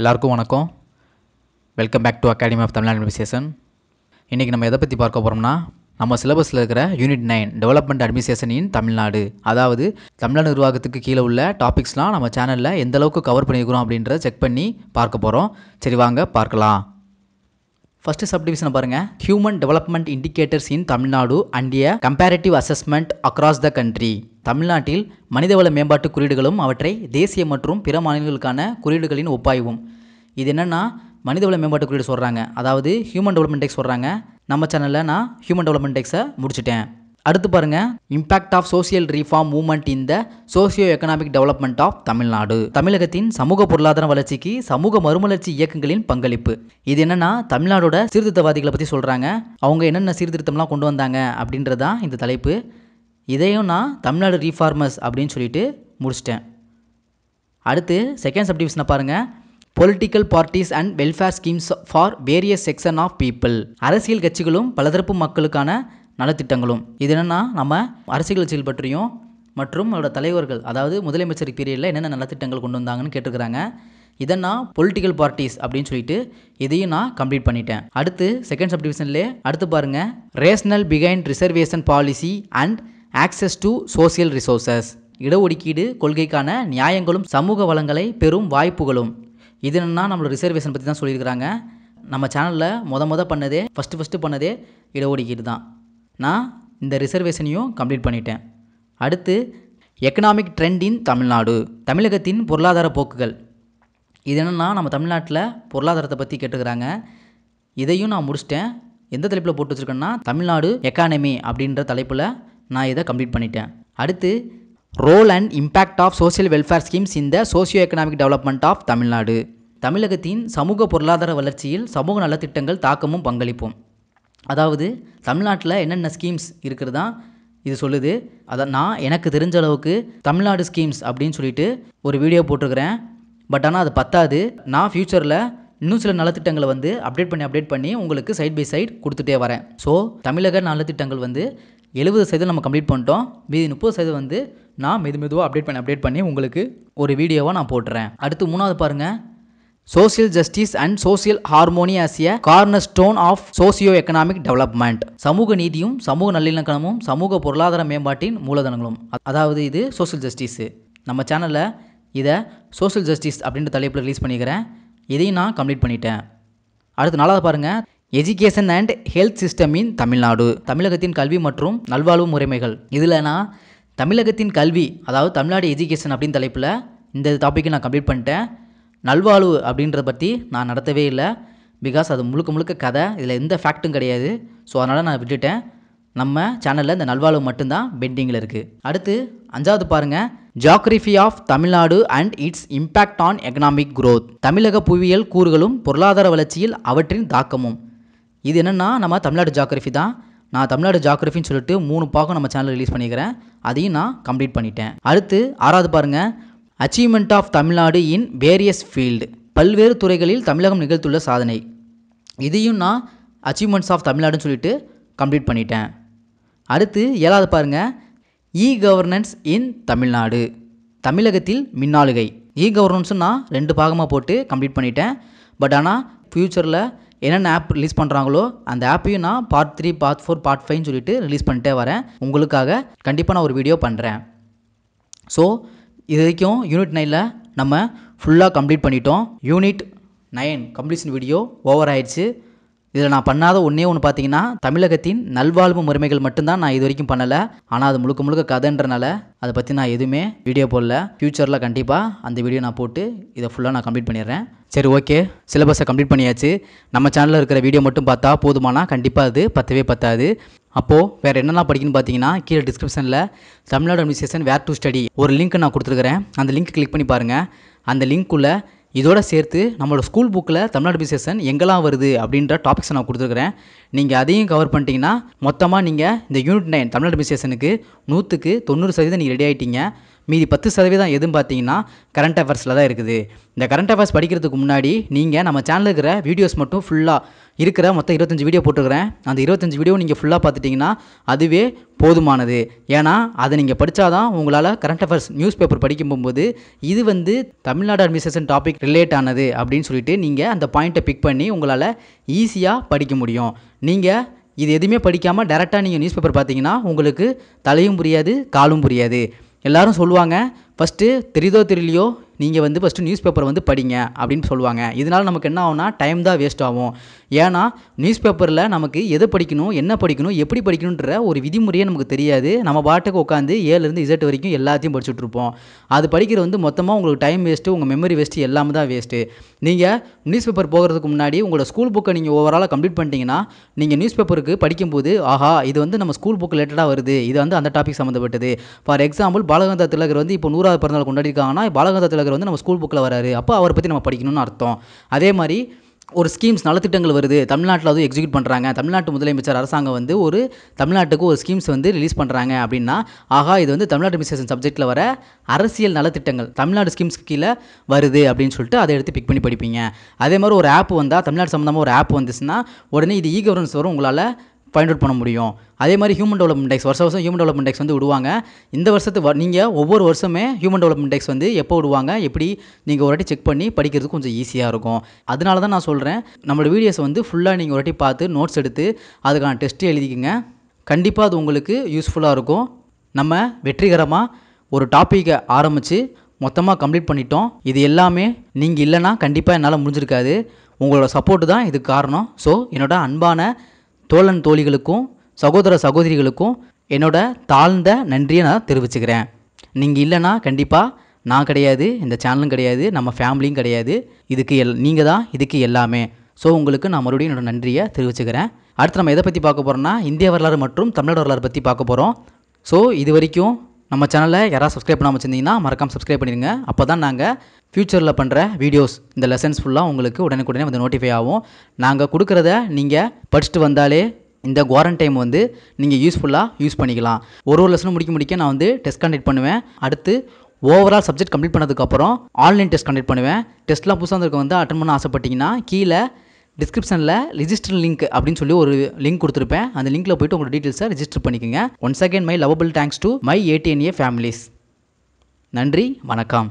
எல்லாருக்கும் வணக்கம் welcome back to academy of Tamil administration இன்றைக்கி நம்ம எதை பற்றி பார்க்க போகிறோம்னா நம்ம சிலபஸில் இருக்கிற unit nine development administration in Tamil Nadu அதாவது தமிழ்நாடு நிர்வாகத்துக்கு கீழே உள்ள டாபிக்ஸ்லாம் நம்ம சேனலில் எந்தளவுக்கு கவர் பண்ணியிருக்கிறோம் அப்படின்றத செக் பண்ணி பார்க்க போகிறோம் சரி வாங்க பார்க்கலாம் ஃபர்ஸ்ட் சப் சப்டிவிஷனை பாருங்கள் human development indicators in Tamil Nadu and a comparative assessment across the country தமிழ்நாட்டில் மனிதவள மேம்பாட்டு குறியீடுகளும் அவற்றை தேசிய மற்றும் பிற மாநிலங்களுக்கான குறியீடுகளின் ஒப்பாய்வும் இது என்னென்னா மனிதவள மேம்பாட்டு குறியீடு சொல்கிறாங்க அதாவது ஹியூமன் டெவலப்மெண்ட் டெக்ஸ் சொல்கிறாங்க நம்ம சேனலில் நான் ஹியூமன் டெவலப்மெண்ட் டெக்ஸை முடிச்சிட்டேன் அடுத்து பாருங்கள் impact of social reform movement in socio economic development of Tamil Nadu தமிழகத்தின் சமூக பொருளாதார வளர்ச்சிக்கு சமூக மறுமலர்ச்சி இயக்கங்களின் பங்களிப்பு இது என்னன்னா தமிழ்நாடோட சீர்திருத்தவாதிகளை பற்றி சொல்கிறாங்க அவங்க என்னென்ன சீர்திருத்தம்லாம் கொண்டு வந்தாங்க அப்படின்றதான் இந்த தலைப்பு இதையும் நான் தமிழ்நாடு ரீஃபார்மர்ஸ் அப்படின்னு சொல்லிட்டு முடிச்சிட்டேன் அடுத்து செகண்ட் சப்டிவிஷனை பாருங்கள் political parties and welfare schemes for various section of people அரசியல் கட்சிகளும் பலதரப்பு மக்களுக்கான நலத்திட்டங்களும் இது என்னென்னா நம்ம அரசியல் கட்சிகள் பற்றியும் மற்றும் அதோட தலைவர்கள் அதாவது முதலமைச்சர் பீரியடில் என்னென்ன நலத்திட்டங்கள் கொண்டு வந்தாங்கன்னு கேட்டுருக்குறாங்க இதென்னா பொலிட்டிக்கல் பார்ட்டிஸ் அப்படின்னு சொல்லிட்டு இதையும் நான் கம்ப்ளீட் பண்ணிட்டேன் அடுத்து செகண்ட் சப்டிவிஷன்லே அடுத்து பாருங்கள் rationale behind reservation policy and access to social resources இடஒதுக்கீடு கொள்கைக்கான நியாயங்களும் சமூக வளங்களை பெரும் வாய்ப்புகளும் இது என்னென்னா நம்மளோட ரிசர்வேஷன் பற்றி தான் சொல்லியிருக்கிறாங்க நம்ம சேனலில் மொதல் மொதல் பண்ணதே ஃபஸ்ட்டு ஃபஸ்ட்டு பண்ணதே இடஒதுக்கீடு தான் நான் இந்த ரிசர்வேஷனையும் கம்ப்ளீட் பண்ணிட்டேன் அடுத்து எக்கனாமிக் ட்ரெண்ட் இன் தமிழ்நாடு தமிழகத்தின் பொருளாதார போக்குகள் இது என்னென்னா நம்ம தமிழ்நாட்டில் பொருளாதாரத்தை பற்றி கேட்டுக்கிறாங்க இதையும் நான் முடிச்சிட்டேன் எந்த தலைப்பில் போட்டு வச்சுருக்கேன்னா தமிழ்நாடு எக்கானமி அப்படின்ற தலைப்பில் நான் இதை கம்ப்ளீட் பண்ணிட்டேன் அடுத்து role and impact of social welfare schemes இந்த socio economic development of Tamil Nadu தமிழகத்தின் சமூக பொருளாதார வளர்ச்சியில் சமூக நலத்திட்டங்கள் தாக்கமும் பங்களிப்போம் அதாவது தமிழ்நாட்டில் என்னென்ன ஸ்கீம்ஸ் இருக்கிறதா இது சொல்லுது அதை நான் எனக்கு தெரிஞ்ச அளவுக்கு தமிழ்நாடு ஸ்கீம்ஸ் அப்படின்னு சொல்லிட்டு ஒரு வீடியோ போட்டிருக்கிறேன் பட் ஆனால் அது பத்தாது நான் ஃப்யூச்சரில் இன்னும் சில நலத்திட்டங்களை வந்து அப்டேட் பண்ணி அப்டேட் பண்ணி உங்களுக்கு சைட் பை சைட் கொடுத்துட்டே வரேன் ஸோ தமிழக நலத்திட்டங்கள் வந்து எழுபது சதவீதம் நம்ம கம்ப்ளீட் பண்ணிட்டோம் மீதி முப்பது சதவீதம் வந்து நான் மெது மெதுவாக அப்டேட் பண்ணி அப்டேட் பண்ணி உங்களுக்கு ஒரு வீடியோவாக நான் போட்டுறேன் அடுத்து மூணாவது பாருங்கள் social justice and social harmony as a cornerstone of socio economic development சமூக நீதியும் சமூக நல்லிணக்கமும் சமூக பொருளாதார மேம்பாட்டின் மூலதனங்களும் அதாவது இது சோசியல் ஜஸ்டிஸ் நம்ம சேனலில் இதை சோசியல் ஜஸ்டிஸ் அப்படின்ற தலைப்பில் ரிலீஸ் பண்ணிக்கிறேன் இதையும் நான் கம்ப்ளீட் பண்ணிட்டேன் அடுத்து நாளாவது பாருங்கள் education and health system in Tamil Nadu தமிழகத்தின் கல்வி மற்றும் நல்வாழ்வு முறைமைகள் இதில் நான் தமிழகத்தின் கல்வி அதாவது தமிழ்நாடு எஜுகேஷன் அப்படின்னு தலைப்பில் இந்த டாப்பிக்கை நான் கம்ப்ளீட் பண்ணிட்டேன் நல்வாழ்வு அப்படின்றத பற்றி நான் நடத்தவே இல்லை பிகாஸ் அது முழுக்க முழுக்க கதை இதில் எந்த ஃபேக்ட்டும் கிடையாது ஸோ அதனால் நான் விட்டுட்டேன் நம்ம சேனலில் இந்த நல்வாழ்வு மட்டும்தான் பெண்டிங்கில் இருக்குது அடுத்து அஞ்சாவது பாருங்கள் geography of Tamil Nadu and its impact on economic growth தமிழக புவியியல் கூறுகளும் பொருளாதார வளர்ச்சியில் அவற்றின் தாக்கமும் இது என்னென்னா நம்ம தமிழ்நாடு ஜியாகிரஃபி தான் நான் தமிழ்நாடு ஜியாகிரஃபின்னு சொல்லிட்டு மூணு பாகம் நம்ம சேனல் ரிலீஸ் பண்ணிக்கிறேன் அதையும் நான் கம்ப்ளீட் பண்ணிட்டேன் அடுத்து ஆறாவது பாருங்கள் achievement of Tamil Nadu in various field பல்வேறு துறைகளில் தமிழகம் நிகழ்த்துள்ள சாதனை இதையும் நான் அச்சீவ்மெண்ட்ஸ் ஆஃப் தமிழ்நாடுன்னு சொல்லிட்டு கம்ப்ளீட் பண்ணிட்டேன் அடுத்து ஏழாவது பாருங்கள் இ கவர்னன்ஸ் இன் தமிழ்நாடு தமிழகத்தில் மின்னாளுகை இ கவர்னன்ஸும் நான் ரெண்டு பாகமாக போட்டு கம்ப்ளீட் பண்ணிட்டேன் பட் ஆனால் ஃப்யூச்சரில் என்னென்ன ஆப் ரிலீஸ் பண்ணுறாங்களோ அந்த ஆப்பையும் நான் part three part four part ஃபைவ்னு சொல்லிட்டு ரிலீஸ் பண்ணிட்டே வரேன் உங்களுக்காக கண்டிப்பாக நான் ஒரு வீடியோ பண்ணுறேன் ஸோ இது வரைக்கும் யூனிட் நைனில் நம்ம ஃபுல்லாக கம்ப்ளீட் பண்ணிட்டோம் unit nine completion video over ஆயிடுச்சு இதில் நான் பண்ணாத ஒன்றே ஒன்று பார்த்தீங்கன்னா தமிழகத்தின் நல்வாழ்வு முறைமைகள் மட்டும்தான் நான் இது வரைக்கும் பண்ணலை ஆனால் அது முழுக்க முழுக்க கதைன்றனால அதை பற்றி நான் எதுவுமே வீடியோ போடல ஃப்யூச்சரில் கண்டிப்பாக அந்த வீடியோ நான் போட்டு இதை ஃபுல்லாக நான் கம்ப்ளீட் பண்ணிடுறேன் சரி ஓகே சிலபஸை கம்ப்ளீட் பண்ணியாச்சு நம்ம சேனலில் இருக்கிற வீடியோ மட்டும் பார்த்தா போதுமானா கண்டிப்பாக அது பத்தவே பத்தாது அப்போது வேறு என்னெல்லாம் படிக்கணும்னு பார்த்தீங்கன்னா கீழே டிஸ்கிரிப்ஷனில் Tamil Nadu administration where to study ஒரு லிங்க் நான் கொடுத்துருக்குறேன் அந்த லிங்க் கிளிக் பண்ணி பாருங்கள் அந்த லிங்க்குள்ளே இதோட சேர்த்து நம்மளோட ஸ்கூல் புக்கில் தமிழ்நாடு பிசேஷன் எங்கெல்லாம் வருது அப்படின்ற டாபிக்ஸை நான் கொடுத்துருக்குறேன் நீங்கள் அதையும் கவர் பண்ணிட்டீங்கன்னா மொத்தமாக நீங்கள் இந்த யூனிட் நைன் தமிழ்நாடு பிசேஷனுக்கு நூற்றுக்கு தொண்ணூறு சதவீதம் நீங்கள் ரெடி ஆகிட்டீங்க மீதி பத்து சதவீதம் எதுவும் பார்த்தீங்கன்னா கரண்ட் அஃபேர்ஸில் தான் இருக்குது இந்த கரண்ட் அஃபேர்ஸ் படிக்கிறதுக்கு முன்னாடி நீங்கள் நம்ம சேனலில் இருக்கிற வீடியோஸ் மட்டும் ஃபுல்லாக இருக்கிற மொத்தம் இருபத்தஞ்சி வீடியோ போட்டுருக்கிறேன் அந்த இருபத்தஞ்சி வீடியோ நீங்கள் ஃபுல்லாக பார்த்துட்டிங்கன்னா அதுவே போதுமானது ஏன்னா அதை நீங்கள் படித்தாதான் உங்களால் கரண்ட் அஃபேர்ஸ் நியூஸ் பேப்பர் படிக்கும் போகும்போது இது வந்து தமிழ்நாடு அட்மினிஸ்ட்ரேஷன் டாபிக் ரிலேட் ஆனது அப்படின்னு சொல்லிட்டு நீங்கள் அந்த பாயிண்ட்டை பிக் பண்ணி உங்களால் ஈஸியாக படிக்க முடியும் நீங்கள் இது எதுவுமே படிக்காமல் டேரெக்டாக நீங்கள் நியூஸ் பேப்பர் பார்த்தீங்கன்னா உங்களுக்கு தலையும் புரியாது காலும் புரியாது எல்லாரும் சொல்லுவாங்க ஃபஸ்ட்டு தெரியுதோ தெரியலையோ நீங்கள் வந்து ஃபஸ்ட்டு நியூஸ் பேப்பர் வந்து படிங்க அப்படின்னு சொல்லுவாங்க இதனால் நமக்கு என்ன ஆகும்னா டைம் தான் வேஸ்ட் ஆகும் ஏன்னா நியூஸ் பேப்பரில் நமக்கு எதை படிக்கணும் என்ன படிக்கணும் எப்படி படிக்கணுன்ற ஒரு விதிமுறையே நமக்கு தெரியாது நம்ம பாட்டுக்கு உட்காந்து ஏழுலேருந்து இசட்டு வரைக்கும் எல்லாத்தையும் படிச்சுட்ருப்போம் அது படிக்கிறது வந்து மொத்தமாக உங்களுக்கு டைம் வேஸ்ட்டு உங்கள் மெமரி வேஸ்ட்டு எல்லாமே தான் வேஸ்ட்டு நீங்கள் நியூஸ் பேப்பர் போகிறதுக்கு முன்னாடி உங்களோட ஸ்கூல் புக்கை நீங்கள் ஓவராலாக கம்ப்ளீட் பண்ணிட்டீங்கன்னா நீங்கள் நியூஸ் பேப்பருக்கு படிக்கும்போது ஆஹா இது வந்து நம்ம ஸ்கூல் புக் ரிலேட்டடாக வருது இது வந்து அந்த டாபிக் சம்மந்தப்பட்டது ஃபார் எக்ஸாம்பிள் பாலகந்தா திலகர் வந்து இப்போ நூறாவது பிறந்தநாள் இருக்காங்கன்னா பாலகந்தா திலகர் ஒருத்தர் வந்து நம்ம ஸ்கூல் புக்கில் வராரு அப்போ அவரை பற்றி நம்ம படிக்கணும்னு அர்த்தம் அதே மாதிரி ஒரு ஸ்கீம்ஸ் நலத்திட்டங்கள் வருது தமிழ்நாட்டில் அதுவும் எக்ஸிக்யூட் பண்ணுறாங்க தமிழ்நாட்டு முதலமைச்சர் அரசாங்கம் வந்து ஒரு தமிழ்நாட்டுக்கு ஒரு ஸ்கீம்ஸ் வந்து ரிலீஸ் பண்ணுறாங்க அப்படின்னா ஆகா இது வந்து தமிழ்நாடு அட்மினிஸ்ட்ரேஷன் சப்ஜெக்ட்டில் வர அரசியல் நலத்திட்டங்கள் தமிழ்நாடு ஸ்கீம்ஸ் கீழே வருது அப்படின்னு சொல்லிட்டு அதை எடுத்து பிக் பண்ணி படிப்பீங்க அதே மாதிரி ஒரு ஆப் வந்தால் தமிழ்நாடு சம்மந்தமாக ஒரு ஆப் வந்துச்சுன்னா உடனே இது இ கவர்னன்ஸ் வரும் உங்களால் ஃபைண்ட் அவுட் பண்ண முடியும் அதே மாதிரி ஹியூமன் டெவலப்மெண்ட் டெக்ஸ் வருஷ வருஷம் ஹியூமன் டெவலப்மெண்ட் டெக்ஸ் வந்து விடுவாங்க இந்த வருஷத்து நீங்கள் ஒவ்வொரு வருஷமே ஹியூமன் டெவலப்மெண்ட் டெக்ஸ் வந்து எப்போ விடுவாங்க எப்படி நீங்கள் ஒரு வாட்டி செக் பண்ணி படிக்கிறதுக்கு கொஞ்சம் ஈஸியாக இருக்கும் அதனால தான் நான் சொல்கிறேன் நம்மளோட வீடியோஸ் வந்து ஃபுல்லாக நீங்கள் ஒரு வாட்டி பார்த்து நோட்ஸ் எடுத்து அதுக்கான டெஸ்ட்டு எழுதிக்கங்க கண்டிப்பாக அது உங்களுக்கு யூஸ்ஃபுல்லாக இருக்கும் நம்ம வெற்றிகரமாக ஒரு டாப்பிக்கை ஆரம்பித்து மொத்தமாக கம்ப்ளீட் பண்ணிட்டோம் இது எல்லாமே நீங்கள் இல்லைனா கண்டிப்பாக என்னால் முடிஞ்சிருக்காது உங்களோட சப்போர்ட்டு தான் இதுக்கு காரணம் ஸோ என்னோட அன்பான தோழன் தோழிகளுக்கும் சகோதர சகோதரிகளுக்கும் என்னோட தாழ்ந்த நன்றியை நான் தெரிவிச்சுக்கிறேன் நீங்கள் இல்லைன்னா கண்டிப்பாக நான் கிடையாது இந்த சேனலும் கிடையாது நம்ம ஃபேமிலியும் கிடையாது இதுக்கு எல் நீங்கள் தான் இதுக்கு எல்லாமே ஸோ உங்களுக்கு நான் மறுபடியும் என்னோடய நன்றியை தெரிவிச்சுக்கிறேன் அடுத்து நம்ம எதை பற்றி பார்க்க போகிறோம்னா இந்திய வரலாறு மற்றும் தமிழ்நாடு வரலாறு பற்றி பார்க்க போகிறோம் ஸோ இது வரைக்கும் நம்ம சேனலை யாராவது சப்ஸ்கிரைப் பண்ணாமல் வச்சுருந்தீங்கன்னா மறக்காமல் சப்ஸ்கிரைப் பண்ணிடுங்க அப்போ தான் நாங்கள் ஃப்யூச்சரில் பண்ணுற வீடியோஸ் இந்த லெசன்ஸ் ஃபுல்லாக உங்களுக்கு உடனுக்குடனே வந்து நோட்டிஃபை ஆகும் நாங்கள் கொடுக்குறத நீங்கள் படிச்சுட்டு வந்தாலே இந்த குவாரண்டைம் வந்து நீங்கள் யூஸ்ஃபுல்லாக யூஸ் பண்ணிக்கலாம் ஒரு ஒரு லெசனும் முடிக்க முடிக்க நான் வந்து டெஸ்ட் கண்டக்ட் பண்ணுவேன் அடுத்து ஓவரால் சப்ஜெக்ட் கம்ப்ளீட் பண்ணதுக்கப்புறம் ஆன்லைன் டெஸ்ட் கண்டக்ட் பண்ணுவேன் டெஸ்ட்லாம் புதுசாக வந்து அட்டன் பண்ண ஆசைப்பட்டிங்கன்னா கீழே டிஸ்கிரிப்ஷனில் ரிஜிஸ்டர் லிங்க் அப்படின்னு சொல்லி ஒரு லிங்க் கொடுத்துருப்பேன் அந்த லிங்க்கில் போய்ட்டு உங்களோட டீட்டெயில்ஸை ரிஜிஸ்டர் பண்ணிக்கோங்க once again my lovable thanks to my ADNA families நன்றி வணக்கம்